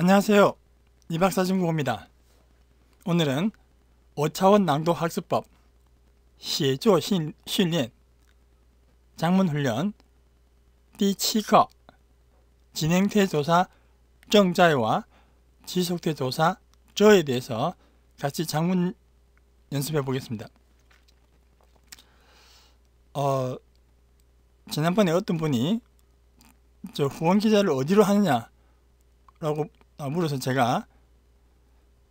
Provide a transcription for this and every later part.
안녕하세요. 이박사 중국어입니다. 오늘은 5차원 낭독 학습법, 시조 훈련, 장문 훈련, 第七课, 진행태 조사 정자와 지속태 조사 저에 대해서 같이 장문 연습해 보겠습니다. 어, 지난번에 어떤 분이 저 후원 기자를 어디로 하느냐라고 아, 물어서 제가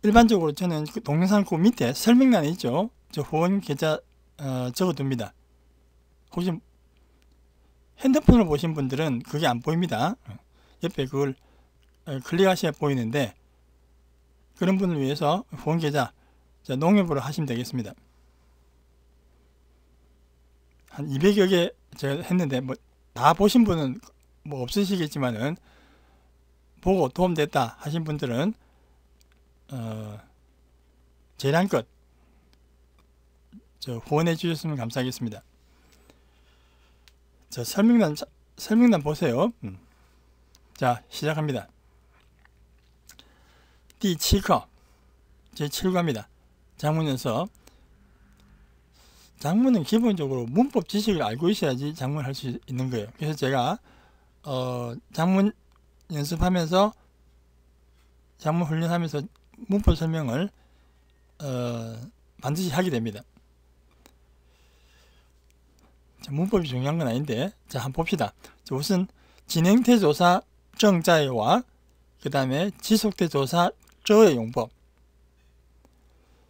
일반적으로 저는 그 동영상 그 밑에 설명란이 있죠. 저 후원 계좌 어, 적어둡니다. 혹시 핸드폰을 보신 분들은 그게 안 보입니다. 옆에 그걸 어, 클릭하셔야 보이는데 그런 분을 위해서 후원 계좌 농협으로 하시면 되겠습니다. 한 200여 개 제가 했는데 뭐다 보신 분은 뭐 없으시겠지만은 보고 도움됐다 하신 분들은 어, 재량껏 저 후원해 주셨으면 감사하겠습니다. 저 설명란 설명란 보세요. 음. 자 시작합니다. 디 7화 제7과입니다. 장문에서 장문은 기본적으로 문법 지식을 알고 있어야지 장문할 수 있는 거예요. 그래서 제가 어, 장문 연습하면서 작문 훈련하면서 문법 설명을 어, 반드시 하게 됩니다. 자, 문법이 중요한 건 아닌데 자 한번 봅시다. 자, 우선 진행태조사 정자와그 다음에 지속태조사 저의 용법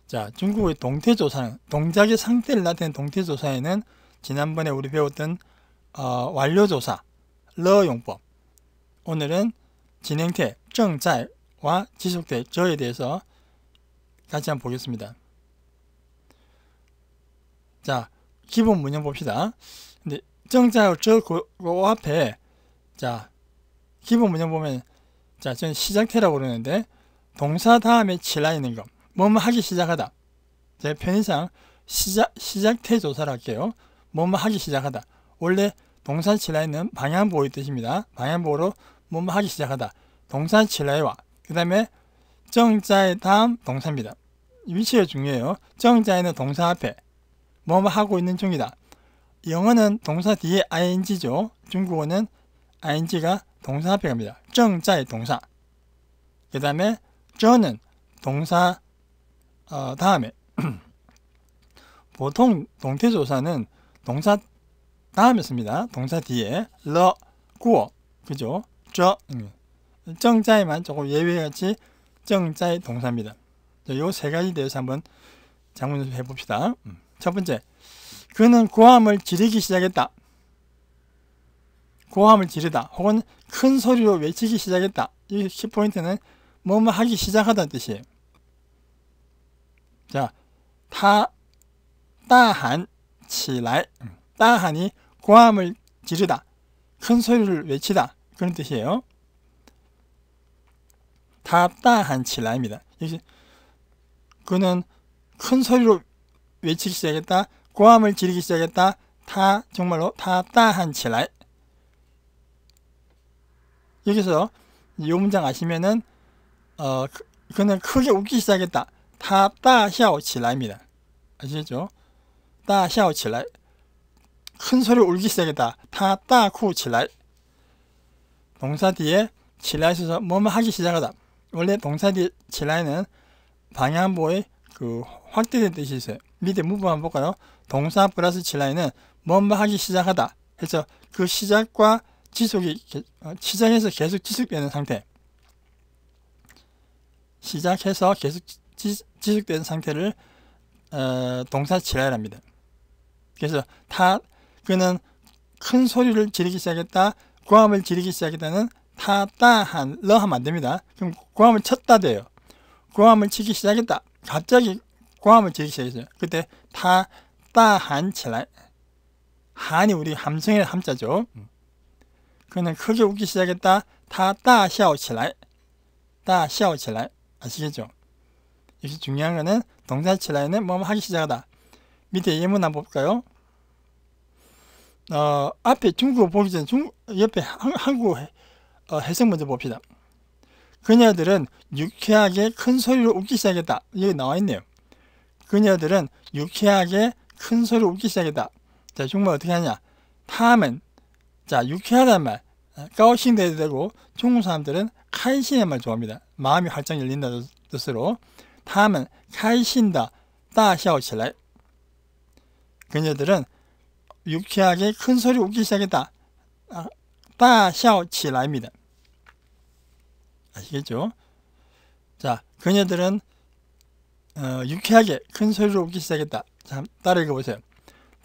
자 중국의 동태조사 동작의 상태를 나타내 동태조사에는 지난번에 우리 배웠던 어, 완료조사 러 용법 오늘은 진행태, 정자와 지속태, 저에 대해서 같이 한번 보겠습니다. 자, 기본 문형 봅시다. 근데 정자 저 그, 그 앞에 자 기본 문형 보면 자 저는 시작태라고 그러는데 동사 다음에 칠라 있는 것, 뭐뭐 하기 시작하다. 제 편의상 시작 시작태 조사를 할게요. 뭐뭐 하기 시작하다. 원래 동사 칠라 있는 방향보의 뜻입니다. 방향보로 뭐뭐 하기 시작하다. 동사 칠레와 그 다음에 정자의 다음 동사입니다. 위치가 중요해요. 정자에는 동사 앞에 뭐뭐 하고 있는 중이다. 영어는 동사 뒤에 ing죠. 중국어는 ing가 동사 앞에 갑니다. 정자의 동사. 그 다음에 저는 동사 어, 다음에 보통 동태조사는 동사 다음에 씁니다. 동사 뒤에 러, 구어 그죠? 음, 정자에만 조금 예외같이 정자의 동사입니다. 네, 요세 가지 대해서 한번 장문 연해 봅시다. 음, 첫 번째, 그는 고함을 지르기 시작했다. 고함을 지르다 혹은 큰 소리로 외치기 시작했다. 이 키포인트는 뭐뭐 하기 시작하다는 뜻이에요. 자, 타, 따한, 치랄. 음, 따한이 고함을 지르다, 큰 소리를 외치다, 그런 뜻이에요. 답다한 칠라입니다. 그는 큰 소리로 외치기 시작했다. 고함을 지르기 시작했다. 다 정말로 답다한 칠라. 여기서 이 문장 아시면은 어 그, 그는 크게 웃기 시작했다. 다다샤오칠라입니다. 아시겠죠? 다샤오칠라. 큰 소리 울기 시작했다. 다다쿠칠라. 동사 뒤에 칠라에 서 뭐뭐 하기 시작하다. 원래 동사 뒤에 칠라에는 방향보의 그 확대된 뜻이 있어요. 밑에 문법 한 볼까요? 동사 플러스 칠라에는 뭐뭐 하기 시작하다. 해서 그 시작과 지속이 어, 시작해서 계속 지속되는 상태. 시작해서 계속 지, 지속되는 상태를 어, 동사 칠라이랍니다. 그래서 타 그는 큰 소리를 지르기 시작했다. 고함을 지르기 시작했다는 타따한 러 하면 안됩니다. 그럼 고함을 쳤다 돼요. 고함을 치기 시작했다. 갑자기 고함을 지르기 시작했어요. 그때 타따한 칠라 한이 우리 함성의 함자죠. 그는 크게 웃기 시작했다. 타따샤오칠라 따샤오칠라 아시겠죠? 역시 중요한 거는 동사 칠라에는 뭐 하기 시작하다. 밑에 예문 한번 볼까요? 어, 앞에 중국어 보기 전에 중, 옆에 한, 한국어 어, 해석 먼저 봅시다. 그녀들은 유쾌하게 큰 소리로 웃기 시작했다. 여기 나와 있네요. 그녀들은 유쾌하게 큰 소리로 웃기 시작했다. 자, 중국말 어떻게 하냐? 타면 자, 유쾌하단 말. 까오싱대도 어, 되고 중국 사람들은 카이신의 말 좋아합니다. 마음이 활짝 열린다 뜻으로 타면 카이신다 따샤오칠라 그녀들은 유쾌하게 큰 소리 웃기 시작했다. 아, 다笑起来입니다. 아시겠죠? 자, 그녀들은 어, 유쾌하게 큰 소리로 웃기 시작했다. 자, 따라 읽어보세요.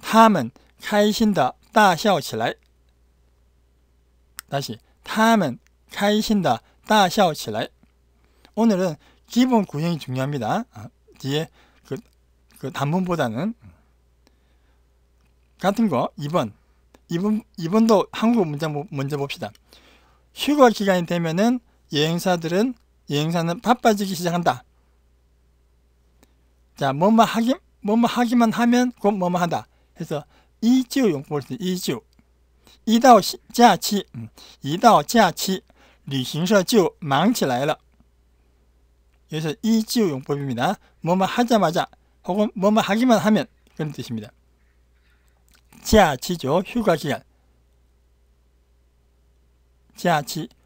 他们开心的大笑起来. 다시, 他们开心的大笑起来. 오늘은 기본 구형이 중요합니다. 아, 뒤에 그, 그 단문보다는 같은 거 2번 2번, 2번도 한국 문장 먼저 봅시다. 휴가 기간이 되면은 여행사들은 여행사는 바빠지기 시작한다. 자, 뭐뭐 하기 뭐뭐 하기만 하면 곧 뭐뭐 한다. 해서 이주 용법을 쓰 이주. 이다오 자치, 음, 이다오 자치, 리행사就 忙起来了. 여기서 이주 용법입니다. 뭐뭐 하자마자 혹은 뭐뭐 하기만 하면 그런 뜻입니다. 지하치죠. 휴가기간. 지하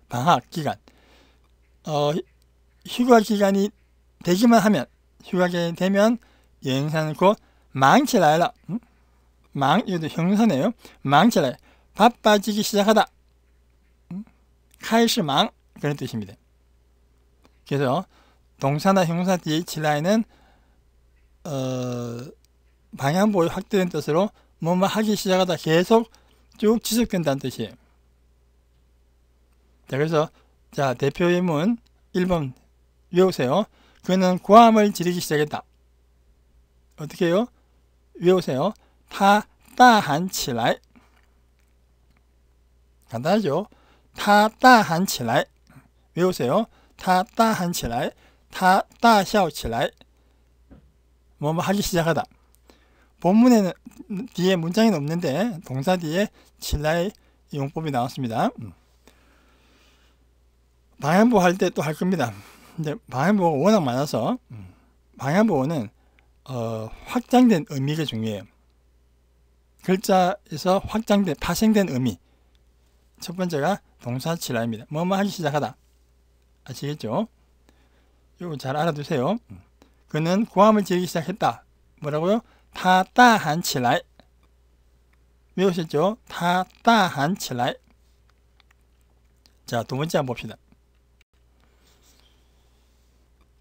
방학기간. 어, 휴가기간이 되기만 하면 휴가기간이 되면 여행사는 곧 망치라이라. 망, 이것도 형사네요. 망치라이. 바빠지기 시작하다. 음? 칼망 그런 뜻입니다. 그래서 동사나 형사 뒤에 지라이는 어, 방향보호 확대된 뜻으로 뭐뭐 뭐 하기 시작하다 계속 쭉 지속된다는 뜻이에요. 자, 그래서 자 대표 예문 1번 외우세요. 그는 고함을 지르기 시작했다. 어떻게 해요? 외우세요. 타 따한 치라이 간단하죠? 타 따한 치라이 외우세요. 타 따한 치라이 타 따샤오 치라이 뭐뭐 하기 시작하다. 본문에는 뒤에 문장이는 없는데 동사 뒤에 칠라의 이용법이 나왔습니다. 음. 방향부 할때 또 할 겁니다. 근데 방향부가 워낙 많아서 음. 방향부는 어, 확장된 의미가 중요해요. 글자에서 확장된 파생된 의미. 첫 번째가 동사 칠라입니다. 뭐 뭐 하기 시작하다. 아시겠죠? 이거 잘 알아두세요. 음. 그는 고함을 지르기 시작했다. 뭐라고요? 他大喊起来외우셨他大喊起来 자, 두 번째 봅시다.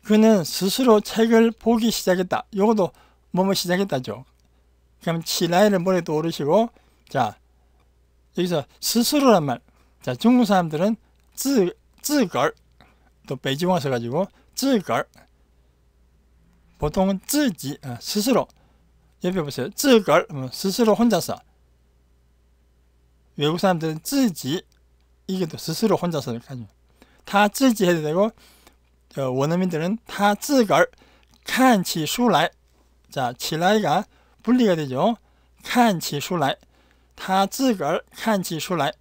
그는 스스로 책을 보기 시작했다. 요것도 뭐뭐 시작했다죠. 그럼 치라이를 머리에 떠오르시고 자, 여기서 스스로란 말. 자, 중국 사람들은 쯔, 쯔걸 또 베이징 와서 가지고 쯔걸 보통은 쯔지, 어, 스스로 옆에 보세요. 쯔걸 음, 스스로 혼자서 외국 사람들은 쯔지 이게 또 스스로 혼자서 하죠. 다 쯔지 해도 되고 어, 원어민들은 다 쯔걸 칸치 수라이 자 치라이가 분리가 되죠. 칸치 수라이 다 쯔걸 칸치 수라이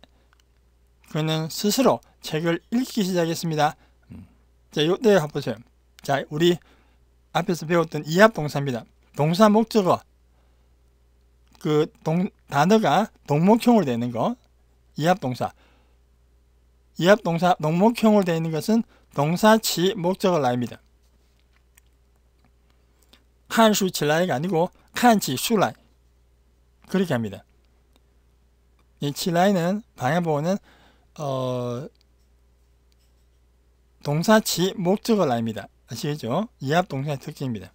그는 스스로 책을 읽기 시작했습니다. 음. 자 이때 가보세요. 자 우리 앞에서 배웠던 이합동사입니다. 동사 목적어 그 동, 단어가 동목형으로 되는 것, 이합동사. 이합동사, 동목형으로 되어 있는 것은 동사치 목적을 나입니다. 한수 치라이가 아니고 칸치 수라이. 그렇게 합니다. 이치라이는 방해보호는 어, 동사치 목적을 나입니다. 아시겠죠? 이합동사의 특징입니다.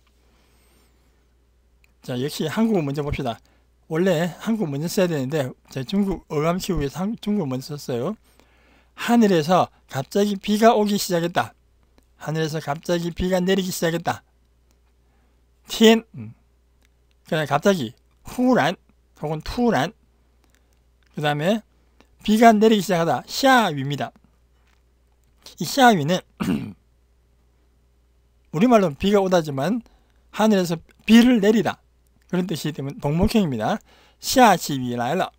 자, 역시 한국어 먼저 봅시다. 원래 한국 먼저 써야 되는데 제가 중국 어감 시국에 중국 먼저 썼어요. 하늘에서 갑자기 비가 오기 시작했다. 하늘에서 갑자기 비가 내리기 시작했다. 티엔 음. 그 다음에 갑자기 후란 혹은 투란 그 다음에 비가 내리기 시작하다 샤위입니다. 이 샤위는 우리말로는 비가 오다지만 하늘에서 비를 내리다 그런 뜻이 되면 동목형입니다. 下起雨来了.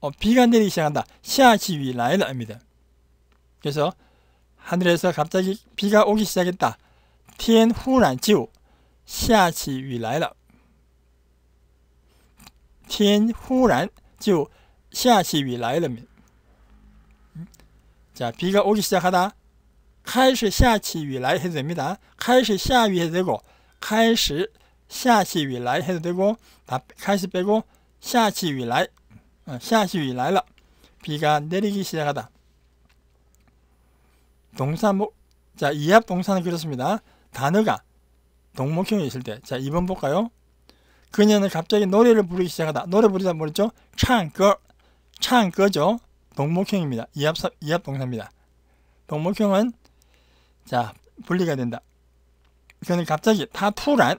어, 비가 내리기 시작한다. 下起雨来了입니다. 그래서 하늘에서 갑자기 비가 오기 시작했다. 天忽然就下起雨来了.天忽然就下起雨来了. 자, 비가 오기 시작하다. 开始下起雨来 해도 됩니다. 开始下雨 해도 되고 开始 下시 위라이 해도 되고 다 가시 빼고 下시 위라이 어, 下시 위라이라 비가 내리기 시작하다 동사목 자 이합 동사는 그렇습니다 단어가 동목형이 있을 때 자 이번 볼까요 그녀는 갑자기 노래를 부르기 시작하다 노래 부르자 뭐랬죠 창거 창거죠 동목형입니다 이합 이합 동사입니다 동목형은 자 분리가 된다 그는 녀 갑자기 다 푸란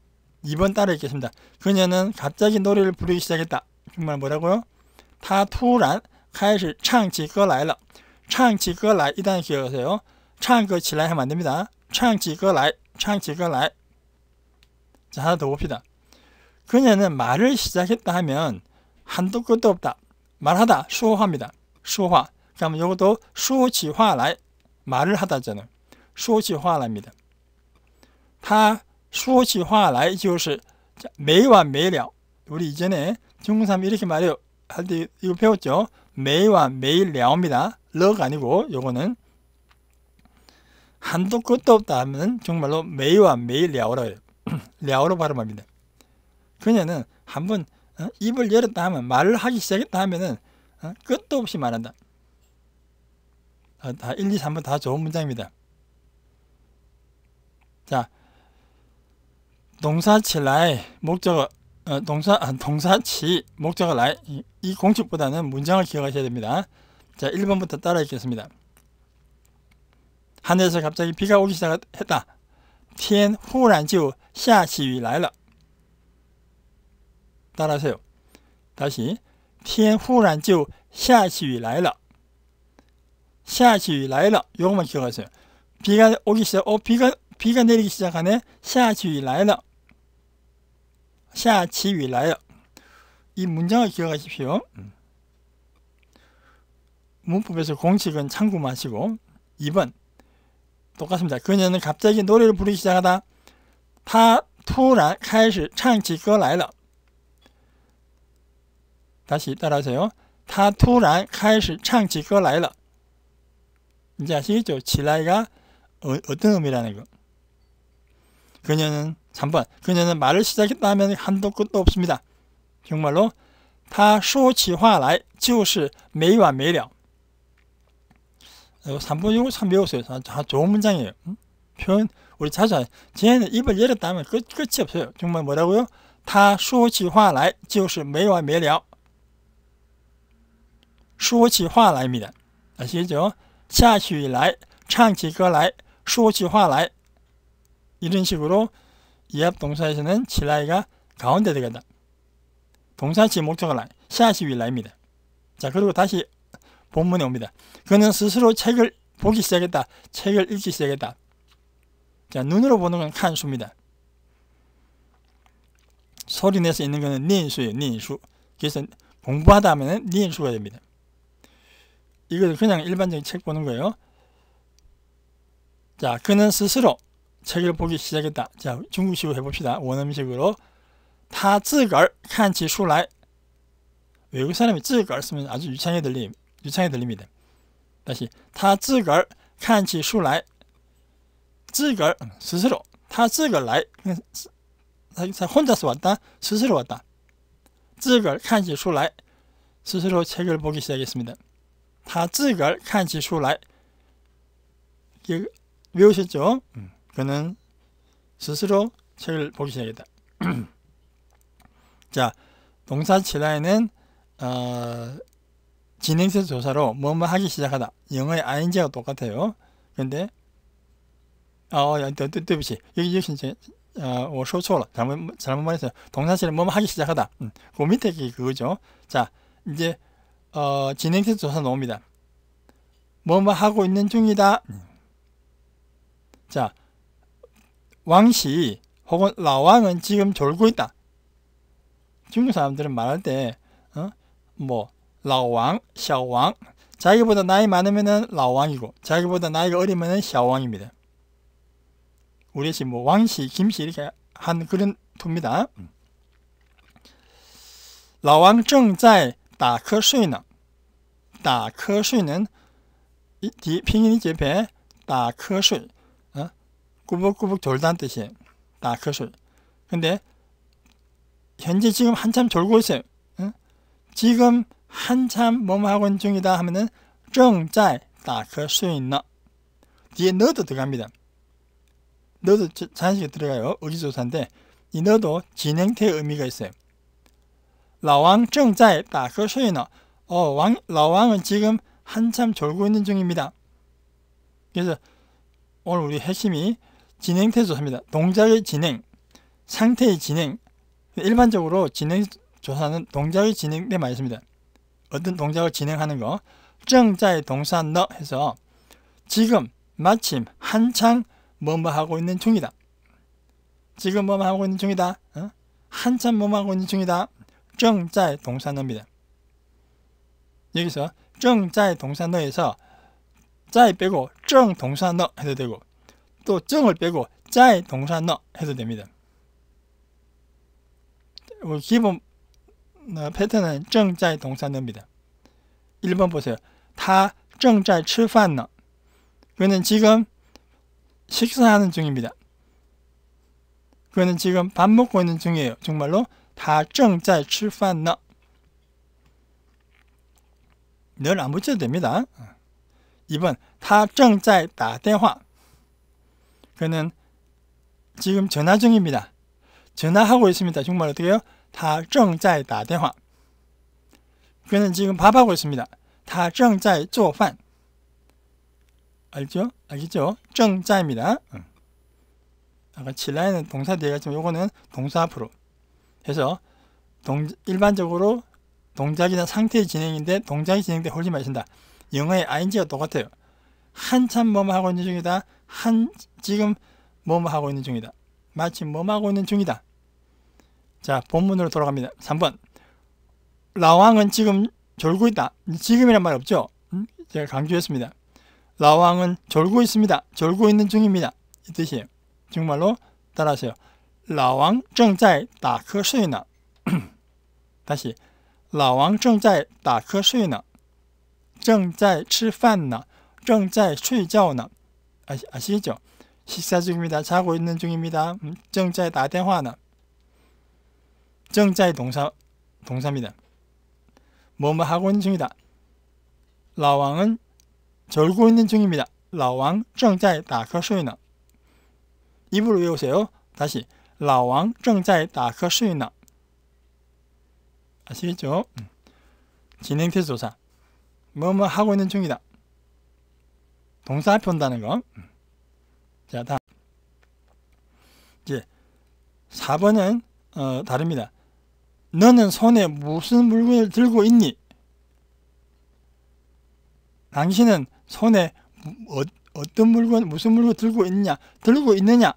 2번 따라 읽겠습니다. 그녀는 갑자기 노래를 부르기 시작했다. 정말 뭐라고요? 她突然开始唱起歌来了.唱起歌来 이단 기억하세요. 唱歌起来 하면 안됩니다. 唱起歌来,唱起歌来. 자, 하나 더 봅시다. 그녀는 말을 시작했다 하면 한도 끝도 없다. 말하다, 수호합니다. 수화. 그럼 이것도 수호지화来, 말을 하다잖아요. 수호지화랍니다. 说起话来就是 매일와 매 우리 이전에 중삼 이렇게 말해요. 할때 이거 배웠죠? 매와 매일려입니다. 럭 아니고 요거는 한도 끝도 없다 하면 정말로 매와 매일려라 해요. 려로 발음합니다. 그녀는 한번 입을 열었다 하면 말을 하기 시작했다 하면은 끝도 없이 말한다. 다 1, 2, 3번 다 좋은 문장입니다. 자, 동사치 라이 목적어 어, 동사 아, 동사치 목적어 라이 이, 이 공식보다는 문장을 기억하셔야 됩니다. 자 1번부터 따라 읽겠습니다. 하늘에서 갑자기 비가 오기 시작했다. 天忽然就下起雨来了. 따라하세요. 다시 天忽然就下起雨来了.下起雨来了. 요것만 기억하세요. 비가 오기 시작. 어 비가 비가 내리기 시작하네. 下起雨来了. 下起雨来了。이 문장을 기억하십시오. 음. 문법에서 공식은 참고 마시고 2번 똑같습니다. 그녀는 갑자기 노래를 부르기 시작하다 타 투란 开始唱起歌来了 다시 따라하세요. 타 투란 开始唱起歌来了 이제 아시겠죠? 지라이가 어, 떤 의미라는 거. 그녀는 3번 그녀는 말을 시작했다 면 한도 끝도 없습니다. 정말로 他说起话来就是没完没了. 3번 이거 참 배웠어요. 좋은 문장이에요. 표현 우리 자주 쟤는 입을 열었다 면 끝, 끝이 없어요. 정말 뭐라고요? 他说起话来就是没完没了. 说起话来입니다. 아시겠죠? 下起来唱起歌来说起话来 이런 식으로 이앞 동사에서는 칠라이가 가운데 되겠다. 동사치 목적은 라이, 샤시 위 라입니다. 자, 그리고 다시 본문에 옵니다. 그는 스스로 책을 보기 시작했다. 책을 읽기 시작했다. 자, 눈으로 보는 건 칸수입니다. 소리내서 있는 것은 니인수예요. 니인수. 그래서 공부하다 하면 니인수가 됩니다. 이것을 그냥 일반적인 책 보는 거예요. 자, 그는 스스로 책을 보기 시작했다. 자, 중국식으로 해봅시다. 원음식으로. 타 쯔걸 칸치 슈라이. 외국 사람이 쯔걸 쓰면 아주 유창해 들림, 유창해 들립니다. 다시. 타 쯔걸 칸치 슈라이. 쯔걸, 스스로. 타 쯔걸 라이. 혼자서 왔다. 스스로 왔다. 쯔걸 칸치 슈라이. 스스로 책을 보기 시작했습니다. 타 쯔걸 칸치 슈라이. 외우셨죠? 음. 그는 스스로 책을 보기 시작했다. 자, 동사 칠라에는 어, 진행세 조사로 뭐뭐 하기 시작하다. 영어의 ing와 똑같아요. 근데 아, 어, 뜻뜻이 여기 여기 이제 어, 我说错了. 어, 잘못 잘못 말했어요. 동사실은 뭐뭐 하기 시작하다. 음, 그 밑에 그거죠. 자, 이제 어, 진행세 조사 나옵니다. 뭐뭐 하고 있는 중이다. 음. 자, 왕씨 혹은 라왕은 지금 졸고 있다. 중국 사람들은 말할 때, 어? 뭐, 라왕, 샤왕. 자기보다 나이 많으면 라왕이고, 자기보다 나이가 어리면 샤왕입니다. 우리 집 뭐, 왕씨, 김씨 이렇게 한 그런 톱니다. 라왕 정자에 다커수이는, 다커이뒤 핑이 집에 다커수 꾸벅꾸벅 졸다는 뜻이에요. 나크술. 근데 현재 지금 한참 졸고 있어요. 응? 지금 한참 뭐하고 중이다 하면은 정짤 다크수있나 뒤에 너도 들어갑니다. 너도 자연스럽게 들어가요. 의기소사인데 이 너도 진행태의 의미가 있어요. 라왕 정짤 다크수있나 어, 왕, 라왕은 지금 한참 졸고 있는 중입니다. 그래서 오늘 우리 핵심이 진행 태조사입니다. 동작의 진행, 상태의 진행. 일반적으로 진행 조사는 동작의 진행 때말이 씁니다. 어떤 동작을 진행하는 거. 정자의 동사 너 해서 지금 마침 한창 뭐뭐 하고 있는 중이다. 지금 뭐뭐 하고 있는 중이다. 어? 한참 뭐뭐 하고 있는 중이다. 정자의 동사 너입니다. 여기서 정자의 동사 너에서 자에 빼고 정 동사 너 해도 되고 또 정을 빼고 짜의 동사너 해도 됩니다. 뭐 기본 어, 패턴은 정자의 동사너입니다. 1번 보세요. 다 정자의 吃饭呢. 그는 지금 식사하는 중입니다. 그는 지금 밥 먹고 있는 중이에요. 정말로 다 정자의 吃饭呢.늘안 붙여도 됩니다. 2번 어. 다 정자의 打电话 그는 지금 전화 중입니다. 전화하고 있습니다. 정말 어떻게 요다 정자에 다대 그는 지금 밥하고 있습니다. 다 정자에 쪼 알죠? 알겠죠? 정자입니다. 아까 칠라에는 동사 뒤에 네 갔지만 요거는 동사 앞으로. 해서 동, 일반적으로 동작이나 상태의 진행인데 동작이 진행돼 홀리만 쓴다. 영어의 ing가 똑같아요. 한참 뭐뭐 하고 있는 중이다. 한 지금 뭐뭐 하고 있는 중이다. 마침 뭐뭐 하고 있는 중이다. 자, 본문으로 돌아갑니다. 3번. 라왕은 지금 졸고 있다. 지금이란 말 없죠? 음? 제가 강조했습니다. 라왕은 졸고 있습니다. 졸고 있는 중입니다. 이 뜻이에요. 정말로 따라하세요. 라왕 정자에 다커이呢 다시 라왕 정자에 다커睡呢正在吃饭呢 正在睡觉呢. 아, 아시죠? 식사 중입니다. 자고 있는 중입니다. 正在打电话呢.正在 음, 동사 동사입니다. 뭐뭐 하고 있는 중이다. 라왕은 절고 있는 중입니다. 라왕 정자에 다睡呢 입으로 외우세요. 다시 라왕 정자에 다睡呢아시죠 음. 진행태조사 뭐뭐 하고 있는 중이다. 동사를 푼다는 거. 자, 다음. 이제 4번은 어, 다릅니다. 너는 손에 무슨 물건을 들고 있니? 당신은 손에 어, 어떤 물건, 무슨 물건 들고 있냐? 들고 있느냐?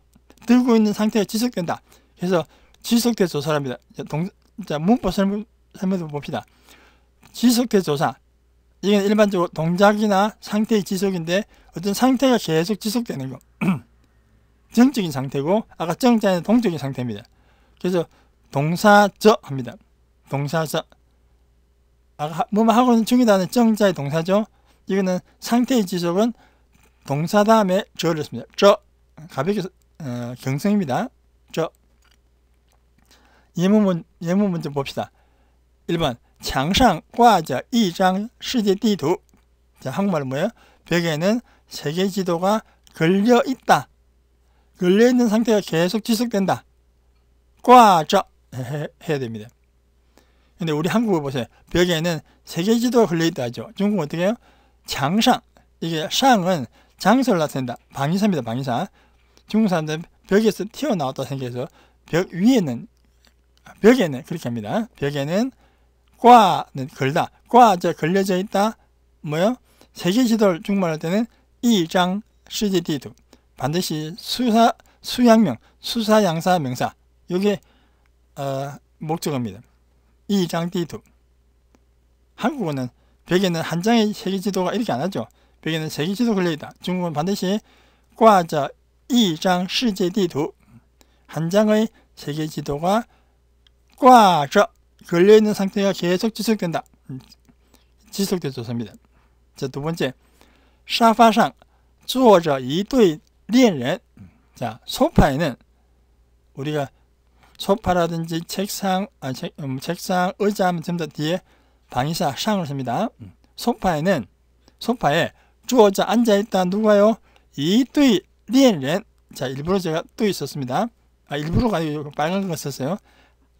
들고 있는 상태가 지속된다. 그래서 지속대 조사랍니다. 동, 자, 문법 설명, 설명도 봅시다. 지속대 조사. 이건 일반적으로 동작이나 상태의 지속인데 어떤 상태가 계속 지속되는 거 정적인 상태고 아까 정자는 동적인 상태입니다. 그래서 동사저 합니다. 동사저 아까 뭐만 하고 는 중이다는 정자의 동사죠. 이거는 상태의 지속은 동사 다음에 저를 씁니다. 저 가볍게 어, 경성입니다. 저 예문, 문 예문 문좀 봅시다. 1번 墙上挂着一张世界地图. 자, 한국말은 뭐예요? 벽에는 세계 지도가 걸려 있다. 걸려 있는 상태가 계속 지속된다. 꽈져 해야 됩니다. 근데 우리 한국을 보세요. 벽에는 세계 지도가 걸려 있다 하죠. 중국 어떻게 해요? 장상. 이게 상은 장소를 나타낸다. 방위사입니다. 방위사. 중국 사람들 벽에서 튀어나왔다 생각해서 벽 위에는 아, 벽에는 그렇게 합니다. 벽에는 과는 걸다. 과자 걸려져 있다. 뭐요? 세계 지도를 중말할 때는 이장 시지 디두. 반드시 수사 수양명, 수사 양사 명사. 요게 어, 목적어입니다. 이장 디두. 한국어는 벽에는 한 장의 세계 지도가 이렇게 안 하죠. 벽에는 세계 지도 걸려 있다. 중국은 반드시 과자 이장 시제 디두. 한 장의 세계 지도가 과자 걸려있는 상태가 계속 지속된다. 음, 지속되었습니다. 자, 두 번째. 사파상 坐着一对恋人. 자, 소파에는 우리가 소파라든지 책상, 아, 책, 음, 책상, 의자 하면 전부 뒤에 방이사 상을 씁니다. 음, 소파에는 소파에 주어자 앉아있다 누가요? 이뚜이 리자 일부러 제가 뚜이 썼습니다. 아 일부러가 아니고 빨간 거 썼어요.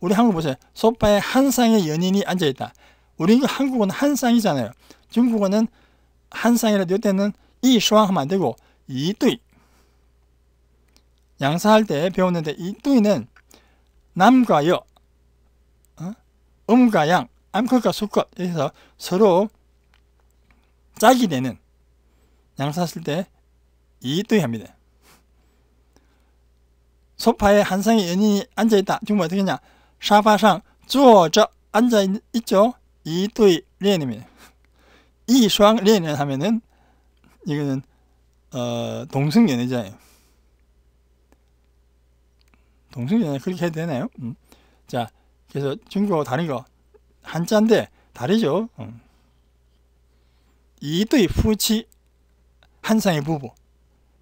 우리 한국 보세요. 소파에 한 쌍의 연인이 앉아있다. 우리 그 한국은 한 쌍이잖아요. 중국어는 한 쌍이라도 때는 이수왕 하면 안 되고 이뚜이. 양사할 때 배웠는데 이뚜이는 남과 여, 어? 음과 양, 암컷과 수컷 해서 서로 짝이 되는 양사했을 때 이뚜이 합니다. 소파에 한 쌍의 연인이 앉아있다. 중국금 어떻게 했냐? 沙发上坐着져 앉아 있, 있죠. 이두이 레 이双 레인 하면은 이거는 어, 동승 연애자예요. 동승 연애 그렇게 해도 되나요? 음. 자, 그래서 중국하 다른 거 한자인데 다르죠. 음. 이두이 후 한상의 부부,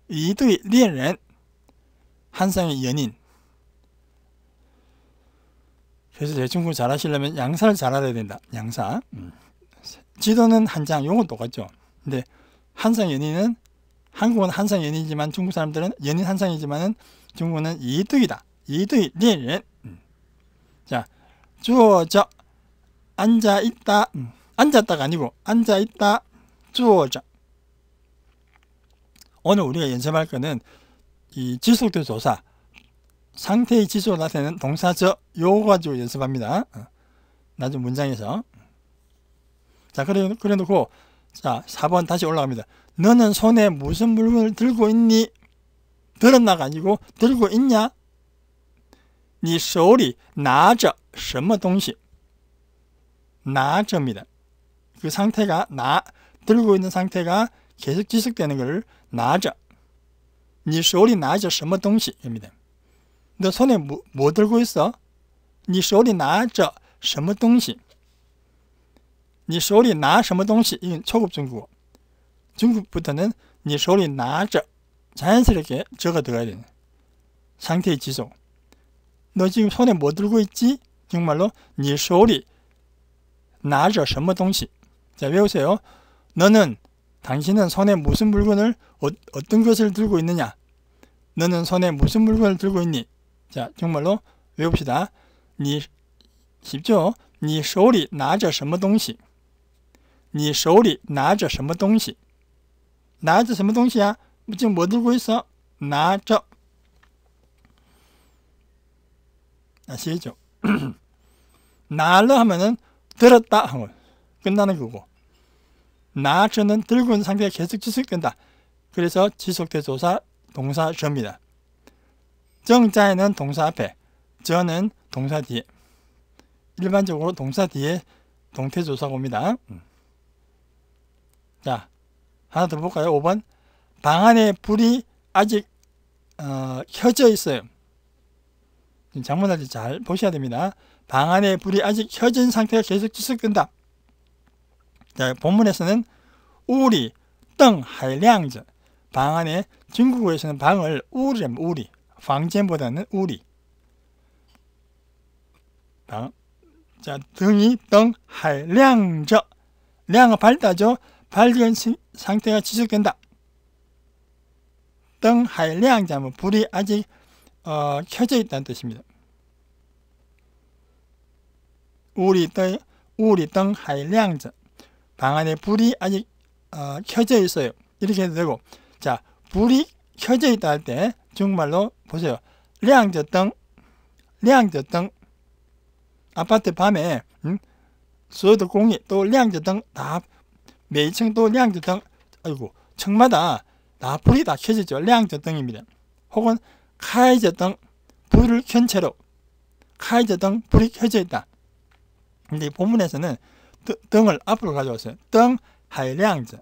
이두이 레 한상의 연인. 그래서 제 친구 잘 하시려면 양사를 잘 알아야 된다. 양사. 음. 지도는 한 장, 용은 똑같죠. 근데 한상 연인은 한국은 한상 연인이지만 중국 사람들은 연인 한상이지만은 중국은 이득이다. 이득이 니 네, 네. 음. 자, 주어져 앉아 있다. 음. 앉았다가 아니고 앉아 있다. 주어져. 오늘 우리가 연습할 거는 이지속된 조사 상태의 지수로 나타내는 동사저 요거 가지고 연습합니다. 어, 나중 문장에서. 자, 그래, 그래 놓고, 자, 4번 다시 올라갑니다. 너는 손에 무슨 물건을 들고 있니? 들었나가 아니고, 들고 있냐? 你手里拿着什么东西拿着입니다. 뭐 그 상태가 나 들고 있는 상태가 계속 지속되는 것을 나저. 你手里拿着什么东西입니다. 너 손에 뭐, 뭐 들고 있어? 니 소리 나저 什么东西?니 소리 나什么东西? 이 초급 중국어. 중국부터는 니 네 소리 나저 자연스럽게 저가 들어야 되는 상태의 지속. 너 지금 손에 뭐 들고 있지? 정말로 니 소리 나저什么东西? 자 외우세요. 너는 당신은 손에 무슨 물건을 어, 어떤 것을 들고 있느냐? 너는 손에 무슨 물건을 들고 있니? 자, 정말로 외웁시다. 니 쉽죠? 니 쇼리 나자 什么东西?니 쇼리 나자 什么东西? 나자 什么东西야? 지금 뭐 들고 있어? 나자. 아시죠? 나를 하면은 들었다 하고 끝나는 거고 나자는 들고 있는 상태가 계속 지속된다. 그래서 지속대조사 동사점이다. 정자에는 동사 앞에, 저는 동사 뒤에. 일반적으로 동사 뒤에 동태조사가 옵니다. 음. 자, 하나 더 볼까요? 5번. 방 안에 불이 아직 어, 켜져 있어요. 장문할지 잘 보셔야 됩니다. 방 안에 불이 아직 켜진 상태가 계속 지속된다. 자, 본문에서는 우리, 떵, 하량즈. 방 안에 중국어에서는 방을 우리라면 우리. 방젠보다는 우리. 방. 자, 등이 등할량저. 량은 밝다죠. 밝은 상태가 지속된다. 등할량자면 불이 아직 어, 켜져 있다는 뜻입니다. 우리 등 우리 등할량자. 방 안에 불이 아직 어, 켜져 있어요. 이렇게 해도 되고. 자, 불이 켜져 있다 할때 중국말로 보세요. 량저등 량저등 아파트 밤에 음, 所공이또 량저등 다 매층 또 량저등 아이고 층마다 다 불이 다 켜지죠. 량저등입니다. 혹은 카이저등 불을 켠 채로 카이저등 불이 켜져 있다. 근데 본문에서는 등을 앞으로 가져왔어요. 등 하이량저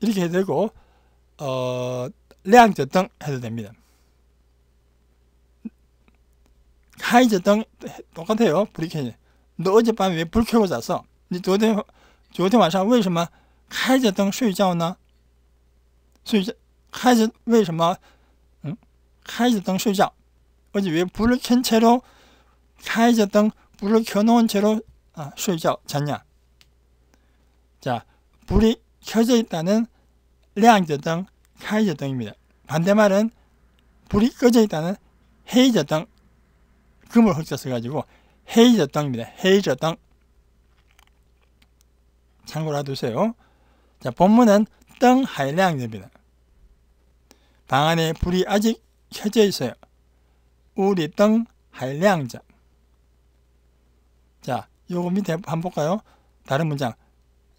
이렇게 되고 어, 량 저등 해도 됩니다. 하이 저등 똑같아요. 브리켓이. 너 어젯밤에 왜불 켜고 잤어? 니昨天 昨天晚上为什么开着灯睡觉呢？睡觉开着为什么？嗯，开着灯睡觉。 어제 왜 불을 켠 채로 하이등 불을 켜놓은 채로 아,睡觉 잤냐? 자, 불이 켜져 있다는 량저등 하이저등입니다. 반대말은 불이 꺼져 있다는 헤이저등 금을 흑자 써가지고 헤이저등입니다. 헤이저등 참고로 두세요자 본문은 등 하이량입니다. 방 안에 불이 아직 켜져 있어요. 우리 등 하이량자. 자 요거 밑에 한번 볼까요? 다른 문장.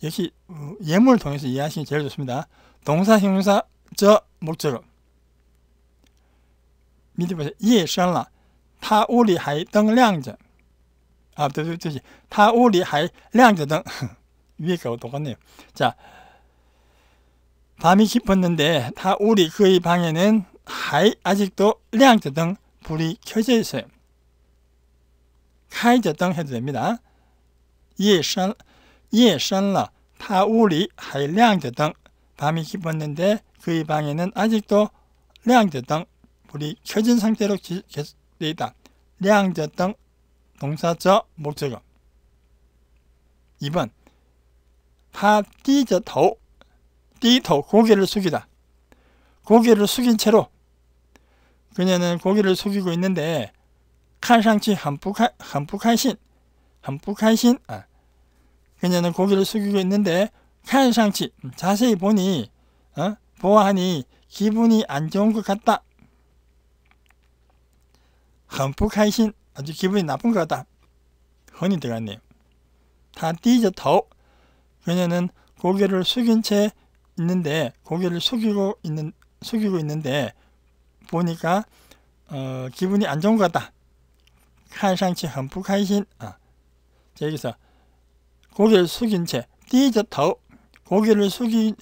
역시 어, 예문을 통해서 이해하시기 제일 좋습니다. 동사, 형사 则母子了谜不是夜深了他屋里还灯亮着啊对对对他屋里还亮着灯 위에가 똑 자, 밤이 깊었는데 다 우리 그의 방에는 하 아직도 량저등 불이 켜져 있어요. 카이저 해도 됩니다. 예산 예산라 다 우리 하이 량저 밤이 깊었는데 그의 방에는 아직도 앙저등 불이 켜진 상태로 되어 있다. 앙저등 동사적 목적은 2번 파띠저터 띠터 고개를 숙이다. 고개를 숙인 채로 그녀는 고개를 숙이고 있는데 칸상치 한북한 한북신 한북한신 아 그녀는 고개를 숙이고 있는데 칸상치 음, 자세히 보니 보아하니 기분이 안 좋은 것 같다. 험프카이 아주 기분이 나쁜 것 같다. 흔히 들어갔네요. 다 뒤져도 그녀는 고개를 숙인 채 있는데 고개를 숙이고 있는 숙이고 있는데 보니까 어, 기분이 안 좋은 것 같다. 한상치 험프카이 아, 여기서 고개를 숙인 채 뒤져도 고개를 숙이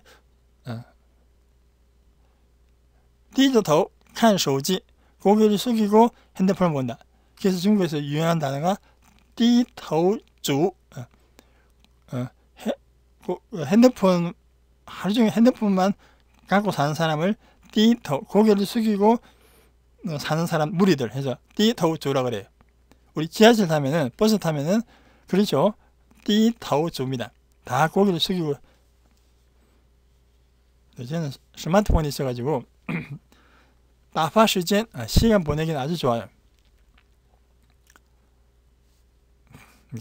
低着 더, 看手机. 고개를 숙이고 핸드폰을 본다. 그래서 중국에서 유행한 단어가 띠头族. 어, 어, 핸드폰 하루 종일 핸드폰만 갖고 사는 사람을 띠头 고개를 숙이고 어, 사는 사람 무리들 해서 띠头族라 그래요. 우리 지하철 타면은 버스 타면은 그렇죠. 띠头族입니다. 다 고개를 숙이고 요새는 스마트폰이 있어가지고 打发 시간 아, 시간 보내기는 아주 좋아요.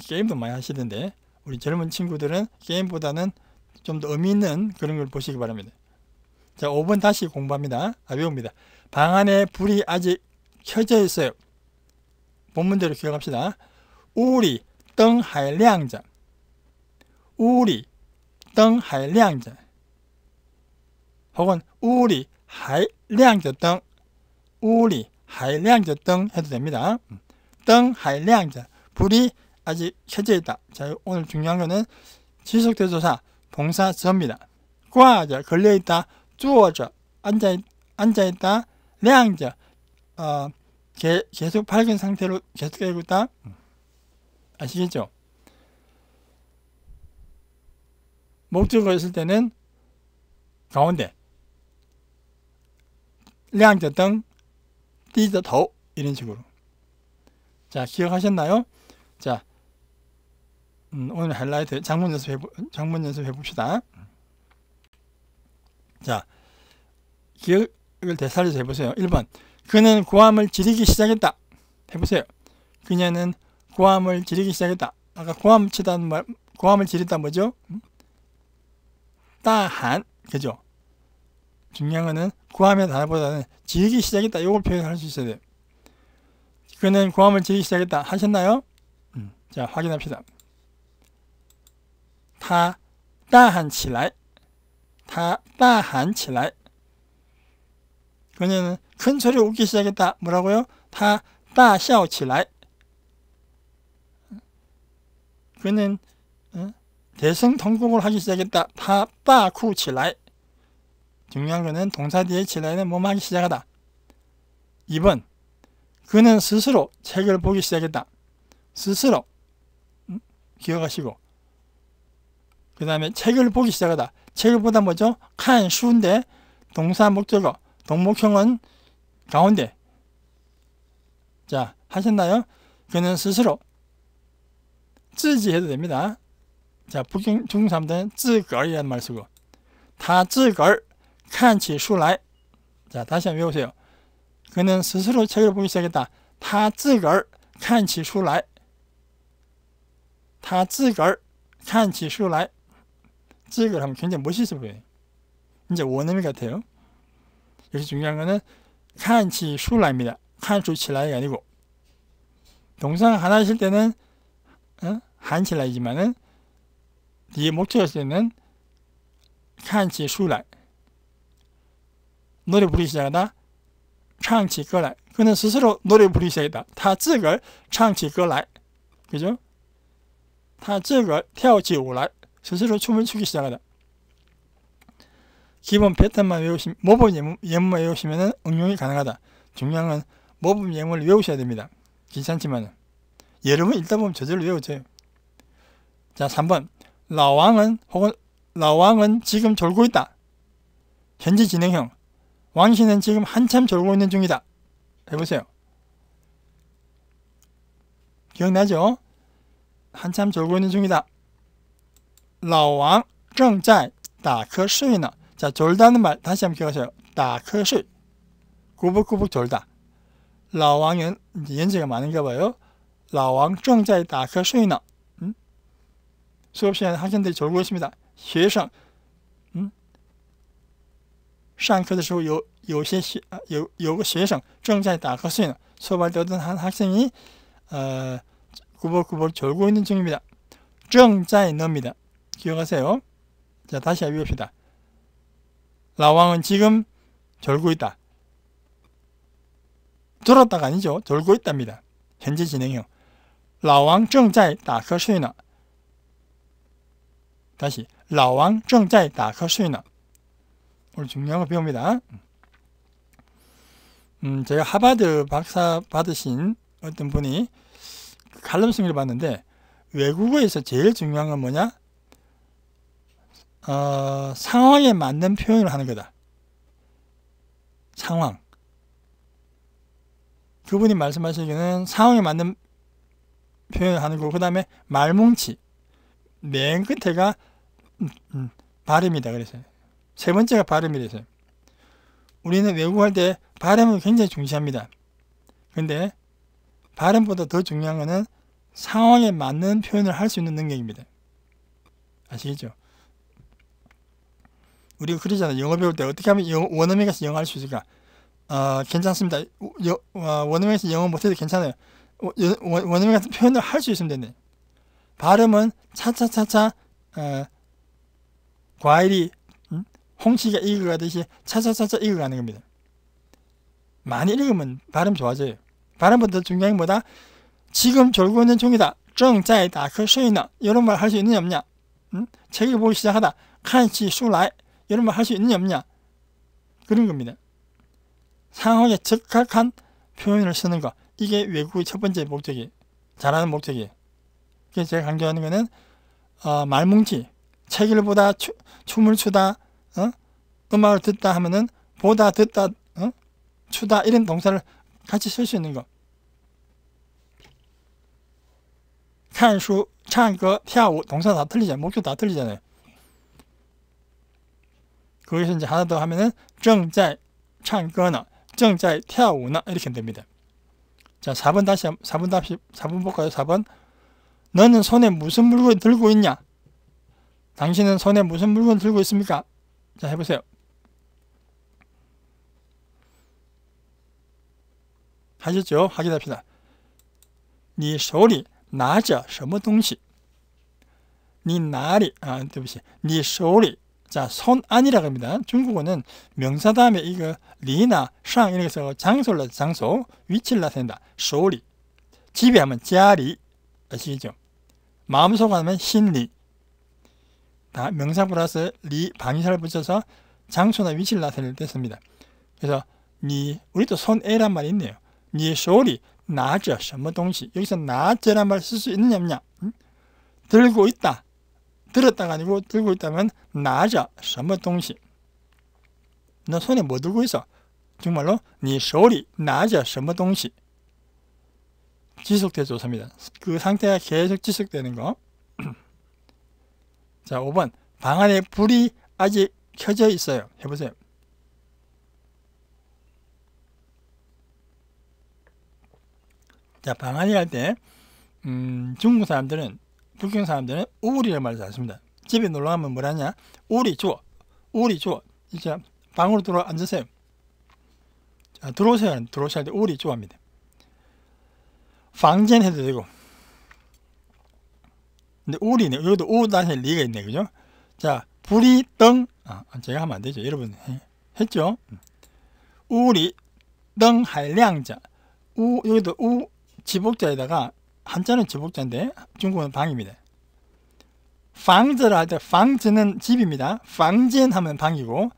게임도 많이 하시던데 우리 젊은 친구들은 게임보다는 좀 더 의미 있는 그런 걸 보시기 바랍니다. 자, 5번 다시 공부합니다. 아, 외웁니다. 방 안에 불이 아직 켜져 있어요. 본문대로 기억합시다. 우리 등 할량자. 우리 등 할량자. 혹은 우리 하량저 등 우리 하량저 등 해도 됩니다. 등 하량저 불이 아직 켜져 있다. 자, 오늘 중요한 거는 지속대조사 봉사저니다 과저 걸려있다. 주어 앉아, 앉아있다. 량저 어, 개, 계속 밝은 상태로 계속 깨고 있다. 아시겠죠? 목적어 있을 때는 가운데 亮着灯,低着头 이런 식으로. 자, 기억하셨나요? 자, 음, 오늘 하이라이트 장문 연습 해 장문 연습 해봅시다. 자, 기억을 되살려서 해보세요. 1번, 그는 고함을 지르기 시작했다. 해보세요. 그녀는 고함을 지르기 시작했다. 아까 고함 치다는 말, 고함을 지르다 뭐죠? 음? 따한, 그죠? 중량어는 구함의 단어보다는 지기 시작했다. 이걸 표현할 수 있어야 돼 그는 구함을 지기 시작했다. 하셨나요? 음, 자, 확인합시다. 타, 따한起来. 타, 따한起来. 그녀는 큰소리 웃기 시작했다. 뭐라고요? 타, 따笑起来. 그는 어? 대성 통곡을 하기 시작했다. 타, 따哭起来. 중요한 거는 동사 뒤에 진라인을 모하기 시작하다. 2번 그는 스스로 책을 보기 시작했다. 스스로 음? 기억하시고 그 다음에 책을 보기 시작하다. 책을 보다 뭐죠? 칸, 수인데 동사 목적어, 동목형은 가운데 자 하셨나요? 그는 스스로 쯔지 해도 됩니다. 자 북경 중삼대는 쯔걸이라는 말 쓰고 다 쯔걸 看起수라 자, 다시 한번 외우세요. 그는 스스로 책을 보기 시작했다. 他自个儿看起书来.他自个儿看起书来.自个 하면 굉장히 멋있어 보여요. 이제 원어민 같아요. 여기 중요한 거는 看起书来입니다. 看出起来가 아니고 동상 하나 실 때는 어? 한칠라이지만은 뒤에 목적일 때는 看起书来 노래 부르기 시작하다 唱起歌 그는 스스로 노래 부르시다他自个儿唱起歌 그죠? 他自个儿跳起舞来 스스로 춤을 추기 시작하다. 기본 패턴만 외우시면 모범 예문, 만 외우시면 응용이 가능하다. 중요한 건 모범 예문을 외우셔야 됩니다. 귀찮지만 예름은 읽다 보면 저절로 외워져요. 자 3번 라왕은 혹은 라왕은 지금 졸고 있다. 현재 진행형 왕신은 지금 한참 졸고 있는 중이다. 해보세요. 기억나죠? 한참 졸고 있는 중이다. 라왕 정자이 다크시나 자 졸다는 말 다시 한번 기억하세요. 다크시 구북구북 졸다. 라왕은 연재가 많은가 봐요. 라왕 정자이 다크시나 음? 수업시간에 학생들이 졸고 있습니다. 学生 上课的时候有有些学有有个学生正在打瞌睡呢.소발되던한 학생이 어, 구벅구벅 졸고 있는 중입니다. 정자에 니다 기억하세요. 자 다시 해봅시다. 라왕은 지금 졸고 있다. 졸았다가 아니죠. 졸고 있답니다. 현재 진행형. 라왕 정자에 瞌睡呢 다시 라왕 정자에 瞌睡呢 오늘 중요한 거 배웁니다. 음, 제가 하버드 박사 받으신 어떤 분이 칼럼 승리를 봤는데 외국어에서 제일 중요한 건 뭐냐? 어, 상황에 맞는 표현을 하는 거다. 상황. 그분이 말씀하시기는 상황에 맞는 표현을 하는 거고 그 다음에 말뭉치. 맨 끝에가 음, 음, 발음이다 그랬어 세 번째가 발음이대해요 우리는 외국할 때 발음을 굉장히 중시합니다. 근데 발음보다 더 중요한 것은 상황에 맞는 표현을 할 수 있는 능력입니다. 아시겠죠? 우리가 그러잖아요. 영어 배울 때 어떻게 하면 영어, 원어민 가서 영어 할 수 있을까? 아, 어, 괜찮습니다. 어, 원어민 가서 영어 못해도 괜찮아요. 어, 원어민 같은 표현을 할 수 있으면 되네. 발음은 차차차차 어, 과일이 홍시가 익어가듯이 차차차차 익어가는 겁니다. 많이 읽으면 발음 좋아져요. 발음보다 중요한 뭐다? 지금 졸고 있는 중이다. 정자에 다크쉐이나 이런 말 할 수 있느냐 없냐? 응? 책을 보기 시작하다. 칸시 수라이 이런 말 할 수 있느냐 없냐? 그런 겁니다. 상황에 적합한 표현을 쓰는 것. 이게 외국의 첫 번째 목적이 잘하는 목적이에요. 그래서 제가 강조하는 거는 어, 말뭉치, 책을 보다 추, 춤을 추다, 어? 음악을 그 듣다 하면은 보다 듣다 어? 추다 이런 동사를 같이 쓸 수 있는 거. 看书,唱歌,跳舞 동사 다 틀리잖아요. 목표 다 틀리잖아요. 거기서 이제 하나 더 하면은 正在唱歌呢,正在跳舞呢 이렇게 됩니다. 자, 4번 다시 4번 다시 4번 볼까요? 4번. 너는 손에 무슨 물건 들고 있냐? 당신은 손에 무슨 물건 들고 있습니까? 자 해보세요 하셨죠? 확인합시다 你手里拿着什么东西?你哪里? 아, 对不起.你手里. 자, 손 안이라고 합니다. 중국어는 명사 다음에 이거 리나, 상 이렇게 서 장소를 장소, 위치를 나타낸다. 소리. 집에 하면 자리. 아시겠죠? 마음속 하면 심리. 다 명사 플러스 리 방위사를 붙여서 장소나 위치를 나타낼 때 씁니다. 그래서 니 우리 도 손에란 말이 있네요. 니의 쇼리 나저 什么东西 여기서 나저란 말 쓸 수 있느냐 없냐 응? 들고 있다 들었다가 아니고 들고 있다면 나저 什么东西너 손에 뭐 들고 있어? 정말로 니 쇼리 나저 什么东西 지속대조사입니다. 그 상태가 계속 지속되는 거 자, 5번. 방 안에 불이 아직 켜져 있어요. 해보세요. 자, 방안이 할 때, 음, 중국 사람들은, 북경 사람들은 우울이라는 말을 잘 씁니다. 집에 놀러 가면 뭘 하냐? 우울 주워. 우울 주워. 이제 방으로 들어 앉으세요. 자, 들어오세요. 들어오셔때우울 주워합니다. 방젠 해도 되고, 근데 올이네. 여기도 오 다시 리가 있네. 그죠? 자, 불이 등. 아, 제가 하면 안 되죠. 여러분 해, 했죠? 우리 등 한량자. 우 여기도 우 지복자에다가 한자는 지복자인데 중국은 방입니다. 방즈라 할때 방즈는 집입니다. 방진 하면 방이고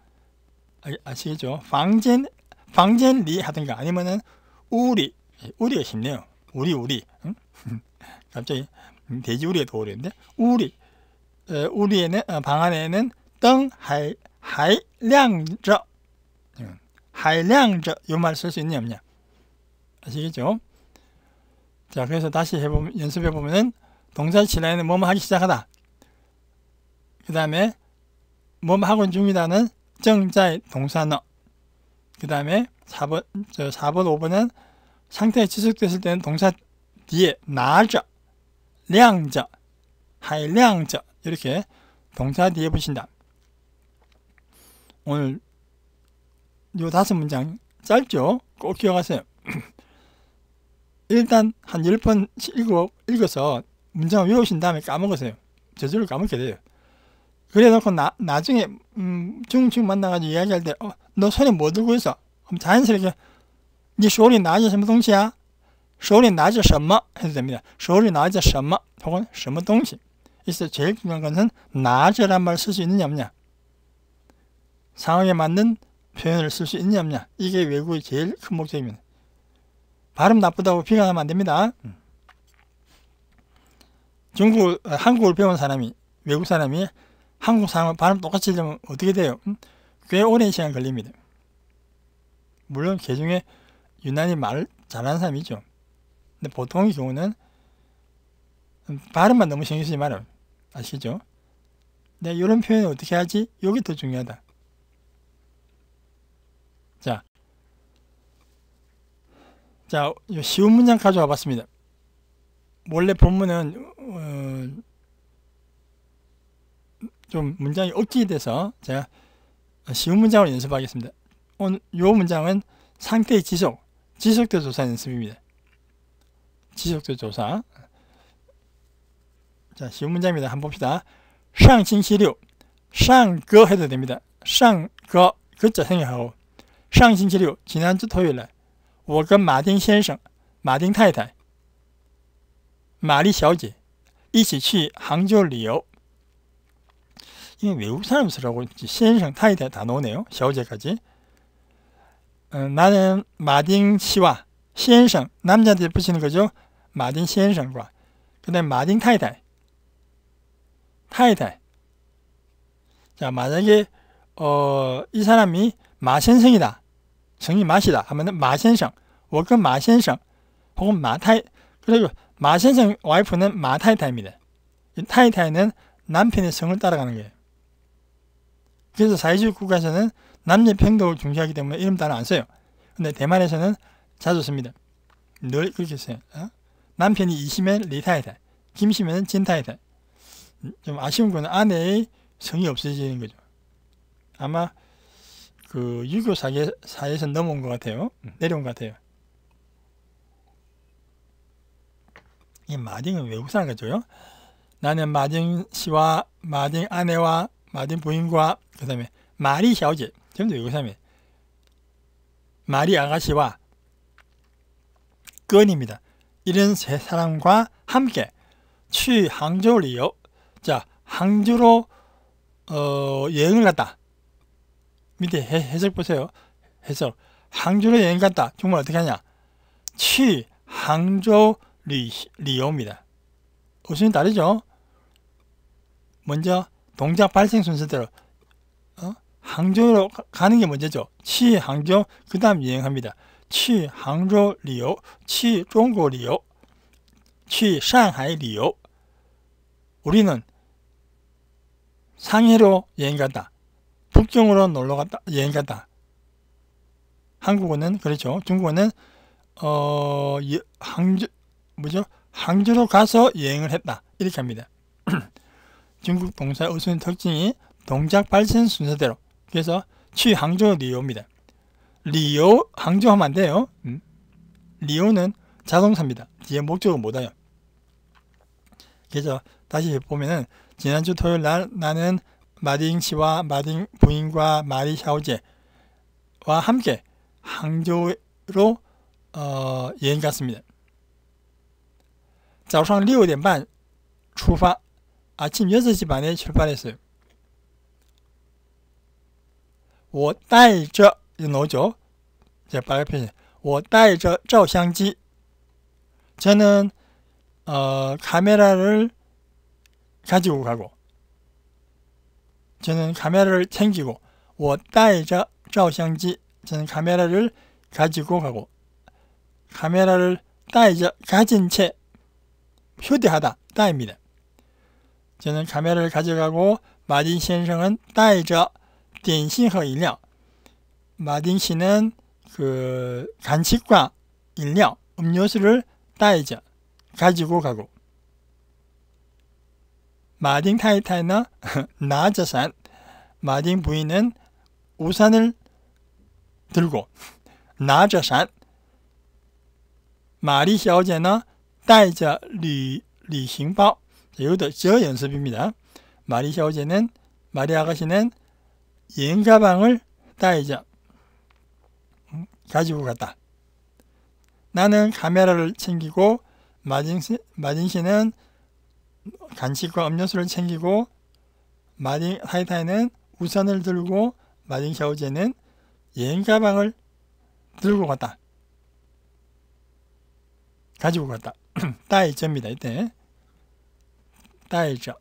아, 시겠죠 방진 방진리 하든가 아니면은 우리 우리가 쉽네요. 우리 우리 응? 갑자기 음, 돼지 우리에 도우리인데 우리 우리에는 아, 방 안에는 등 할, 할량저 음, 할량저 요말쓸수 있냐 없냐 아시겠죠? 자 그래서 다시 해보면 연습해 보면은 동사 지나에는 뭐뭐 하기 시작하다 그 다음에 뭐뭐 하고 중이다는 정자의 동사너 그 다음에 4번 4번 5번은 상태에 지속됐을 때는 동사 뒤에 나죠 量者, 한량자 이렇게 동사 뒤에 보신다. 오늘 요 다섯 문장 짧죠? 꼭 기억하세요. 일단 한열번 읽어, 서 문장 외우신 다음에 까먹으세요. 저절로 까먹게 돼요. 그래놓고 나, 나중에 음, 중증 만나가지고 이야기할 때너 어, 손에 뭐 들고 있어? 그럼 자연스럽게 네 쇼리 나이 잘못동시야 手里拿着什么해도 됩니다.手里拿着什么 혹什么东西. 있어 제일 중요한 것은 나저란 말쓸수 있느냐 없냐. 상황에 맞는 표현을 쓸 수있냐 없냐. 이게 외국의 제일 큰 목적입니다. 발음 나쁘다고 비난하면 안 됩니다. 중국, 한국을 배운 사람이, 외국 사람이 한국 사람 발음 똑같이 되면 어떻게 돼요? 꽤 오랜 시간 걸립니다. 물론 개중에 그 유난히 말 잘하는 사람이죠. 근데 보통의 경우는 발음만 너무 신경 쓰지 말아요. 아시죠? 네, 이런 표현을 어떻게 하지? 이게 더 중요하다. 자, 자, 쉬운 문장 가져와 봤습니다. 원래 본문은 어, 좀 문장이 억지돼서 제가 쉬운 문장을 연습하겠습니다. 오늘 이 문장은 상태의 지속, 지속대 조사 연습입니다. 지속적 조사 자 쉬운 문제입니다. 한번 봅시다. 상신시류 상거 해도 됩니다. 상거 글자 생략하고 상신시류 지난주 토요일날 我跟马丁先生 마딩 타이 마리 小姐一起去杭州旅游 이게 외국 사람 쓰라고 신생 타이다 나오네요. 小姐까지 음, 나는 마딩 씨와 신생 남자한테 붙이는 거죠. 马丁先生吧，근데 마딘 타이탈, 타자 만약에 어, 이 사람이 마 선생이다, 성이 마시다 하면은 마 선생, 我跟마 선생, 혹은 마타 그리고 마 선생 와이프는 마타이입니다이타는 남편의 성을 따라가는 거예요. 그래서 사회주의 국가에서는 남녀 평등을 중시하기 때문에 이름 따로 안 써요. 근데 대만에서는 자주 씁니다. 늘 그렇게 써요. 어? 남편이 이심엔 리타이탈, 김심에는 진타이탈. 음, 좀 아쉬운 건 아내의 성이 없어지는 거죠. 아마 그 유교 사계, 사에서 넘어온 것 같아요. 음. 내려온 것 같아요. 이 마딩은 외국 사람 같죠 나는 마딩 씨와 마딩 아내와 마딩 부인과 그 다음에 마리 샤오제 전부 외국 사람이에요. 마리 아가씨와 끈입니다. 이런 세 사람과 함께 취 항저리요. 자, 항조로 어, 여행을 갔다. 밑에 해, 석 보세요. 해석. 항조로 여행 갔다. 정말 어떻게 하냐? 취항조 리오입니다. 우선 다르죠. 먼저 동작 발생 순서대로 어? 항조로 가는 게 먼저죠. 취항조 그다음 여행합니다. 去杭州旅游，去中国旅游，去上海旅游。우리는 상해로 여행 갔다. 북경으로 놀러 갔다. 여행 갔다. 한국어는 그렇죠. 중국어는 어 예, 항주 뭐죠? 항주로 가서 여행을 했다. 이렇게 합니다. 중국 동사 어순의 특징이 동작 발생 순서대로. 그래서 취항조 리오입니다. 리오 강조하면 안 돼요. 음. 리오는 자동차입니다. 뒤에 목적은 못 와요. 그래서 다시 보면은 지난주 토요일 날 나는 마딩 씨와 마딩 부인과 마리 샤오제와 함께 항저우로 어, 여행 갔습니다. 早上六点半 출발. 아침 6시 반에 출발했어요. 我带着 159제빨간이我带着照相机 저는 어, 카메라를 가지고 가고 저는 카메라를 챙기고 我带着照相机 저는 카메라를 가지고 가고 카메라를 带着 가진 채 휴대하다 따입니다. 저는 카메라를 가져가고 마진 선생은 带着点心和饮料 마딘 씨는 그 간식과 인력, 음료수를 따이죠. 가지고 가고. 마딘 타이타이나 나저산 마딘 부인은 우산을 들고 나저산 마리 小姐呢 따이자 리 리싱바 이것도 저 연습입니다. 마리 小姐는 마리 아가씨는 옌가방을 따이자 가지고 갔다. 나는 카메라를 챙기고 마진, 마진 씨는 간식과 음료수를 챙기고 마진 타이타이는 우산을 들고 마진 샤오제는 여행 가방을 들고 갔다. 가지고 갔다. 따이점입니다. 이때 따이점.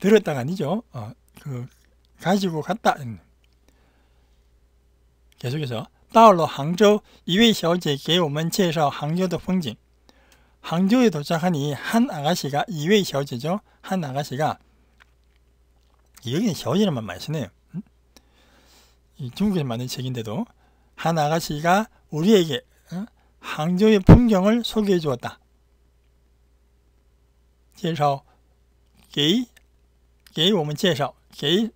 들었다가 아니죠. 어, 그 가지고 갔다. 계속해서 到了杭州一位小姐给我们介绍杭州的风景 杭州에 도착하니 한 아가씨가 이웨이 셔지죠. 한 아가씨가 여기는 셔지란만 많이 쓰네요. 음? 중국에서 만 책인데도 한 아가씨가 우리에게 어杭의 풍경을 소개해 주었다. 그래서 게이 게介绍게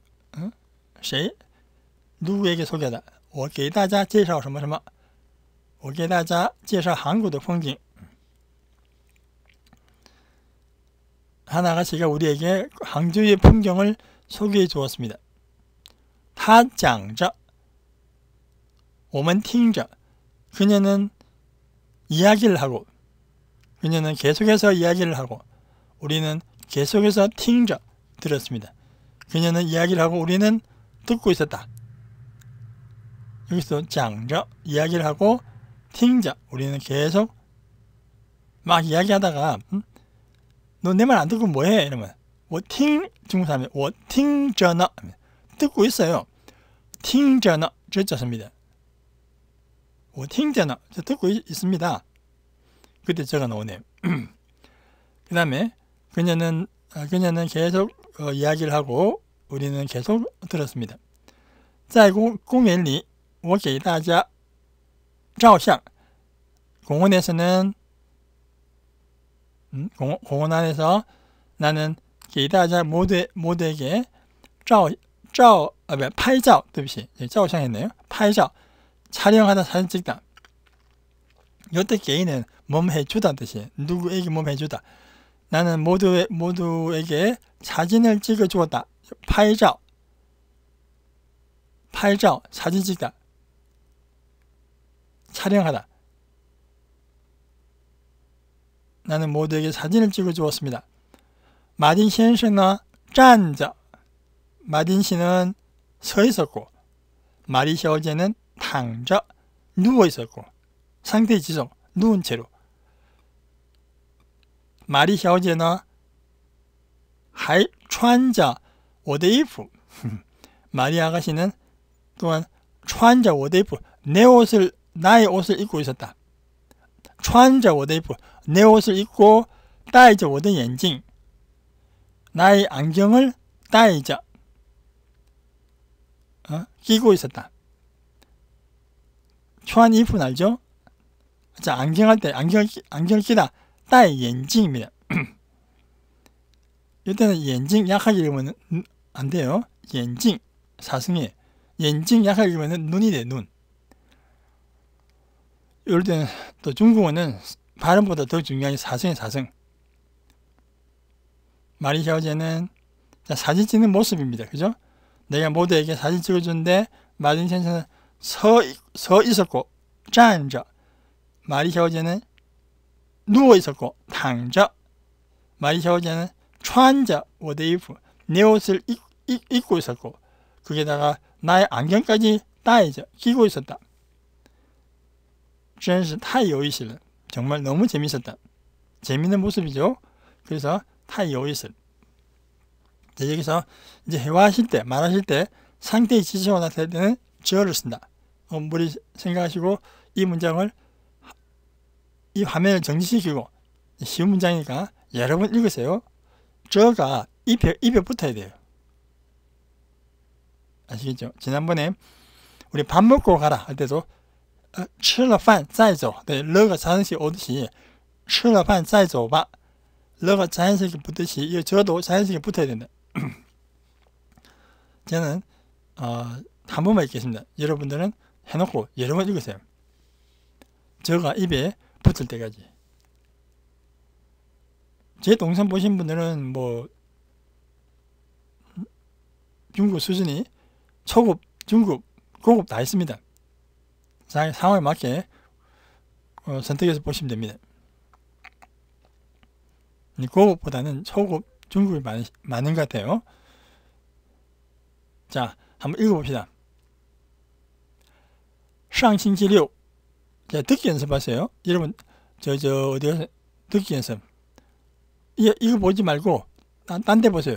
谁？卢给给소개하 我给大家介绍什么什么？我给大家介绍韩国的风景。하나가씨가 우리에게 광주의 풍경을 소개해 주었습니다. 他讲着，我们听着，그녀는이야기를하 고， 그녀는계속해서이야기를하 고， 우리는 계속해서听着 들었습니다. 그녀는 이야기를 하고 우리는 듣고 있었다. 여기서 장저 이야기를 하고 팅저 우리는 계속 막 이야기하다가 응? 음? 너내 말안 듣고 뭐해? 이러면 워팅 중국 사람이 워팅저너 듣고 있어요. 팅저너 저자습니다. 워팅저너 저 듣고 있, 습니다 그때 저가 나오네그 다음에 그녀는 아, 그녀는 계속 어, 이야기를 하고 우리는 계속 들었습니다. 在公公园里我给大家照相 공원에서는 음, 공, 공원 안에서 나는 게이다 모두 모두에게 照照 아, 뭐야, 파이照 뜻이 照相 네, 했네요. 파照 촬영하다 사진 찍다. 요때 게이는 몸 해주다 뜻이 누구에게 몸 해주다. 나는 모두 모두에게 사진을 찍어 주었다. 拍照，拍照，사진찍 다， 촬영하 다。 나는모두에게사진을찍어주었습니다 마딘 씨는 앉아. 마딘 씨는 서 있었고 마리 샤어제는 당자 누워 있었고 상태 지성 누운 채로 마리 샤어제는还穿着 오데이프 마리아 가씨는 또한 초한자 오데이프 내 옷을 나의 옷을 입고 있었다. 초한자 오데이프 내 옷을 입고 따이자 오데 엔징 나의 안경을 따이자 어? 끼고 있었다. 초한 이프 알죠? 자 안경할 때 안경 안경 끼다 따이 엔징입니다. 이때는 엔징 약하게 읽으면 안 돼요. 옌징 사승이 옌징 약하게 읽으면 눈이 돼 눈. 이럴 때는 또 중국어는 발음보다 더 중요한 사승이 사승. 마리 샤제는 사진 찍는 모습입니다. 그죠? 내가 모두에게 사진 찍어준데 마린 센서는 서, 서 있었고 짠저 마리 샤제는 누워 있었고 탕저 마리 샤제는穿着我的衣服 내 옷을 입, 고 있었고 거기다가 나의 안경까지 따이죠. 끼고 있었다. 젠스 타이오이슬 정말 너무 재밌었다. 재밌는 모습이죠. 그래서 타이오이슬 여기서 이제 회화하실 때 말하실 때 상태의 지시가 나 때는 저를 쓴다. 엄불 어, 생각하시고 이 문장을 이 화면을 정지시키고 쉬운 문장이니까 여러 번 읽으세요. 저가 입에, 입에 붙어야 돼요. 아시겠죠? 지난번에 우리 밥 먹고 가라 할 때도 吃了饭再走 어, 네, 러가 자연식 오듯이 吃了饭再走吧 러가 자연식이 붙듯이 이 저도 자연식이 붙어야 된다. 저는 어, 한 번만 읽겠습니다. 여러분들은 해놓고 여러 번 읽으세요. 저가 입에 붙을 때까지. 제 동생 보신 분들은 뭐 중급 수준이 초급, 중급, 고급 다 있습니다. 상황에 맞게 어, 선택해서 보시면 됩니다. 고급보다는 초급, 중급이 많, 많은 것 같아요. 자, 한번 읽어봅시다. 上星期六 자, 듣기 연습하세요. 여러분, 저, 저, 어디 가서 듣기 연습. 이, 이거 보지 말고, 딴 데 보세요.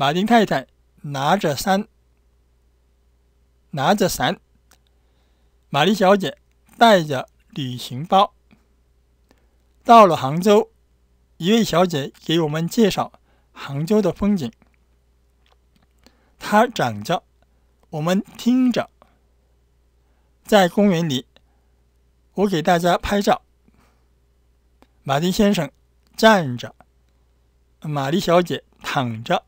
马丁太太拿着伞，拿着伞；玛丽小姐带着旅行包到了杭州。一位小姐给我们介绍杭州的风景。她讲着，我们听着。在公园里，我给大家拍照。马丁先生站着，玛丽小姐躺着。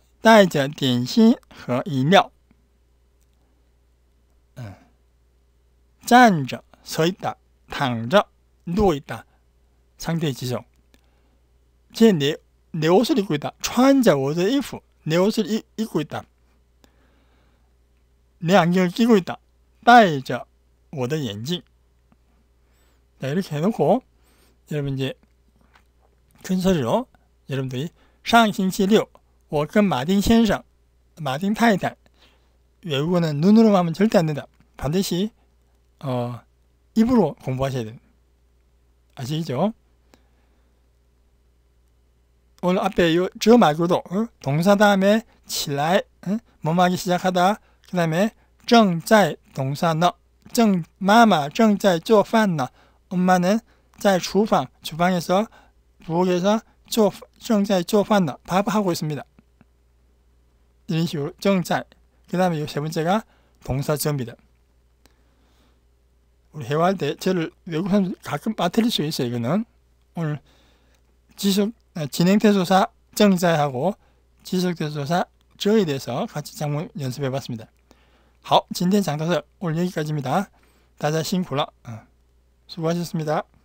带着点心和饮料。嗯，站着所以다躺着누워 있다 상태의 지정. 제내내 내 옷을 입고 있다. 穿着我的衣服내 옷을 입, 입고 있다. 내 안경을 끼고 있다. 戴着我的眼镜. 자, 이렇게 해놓고 여러분 이제 큰 소리로 여러분들이 上星期六 我跟马丁先生、马丁太太외국어는 눈으로만 하면 절대 안 된다. 반드시 어, 입으로 공부하셔야 됩 아시죠? 오늘 앞에 요, 저 말고도 동사 다음에 起来 어? 어 뭐하기 시작하다 그 다음에 正在 동사 너 정, 마마 正在做饭呢 엄마는 在 주방 주방에서 부엌에서 做正在做饭呢밥하고 있습니다. 이런 정찰. 그 다음에 요세 번째가 동사점이다. 우리 회화할 때 저를 외국 사람들 가끔 빠뜨릴 수 있어요. 이거는 오늘 지속 아, 진행대소사 정자하고 지속대소사 저에 대해서 같이 장문 연습해봤습니다. 好今天讲到这오늘여기까지大家辛苦了啊수고하셨습니다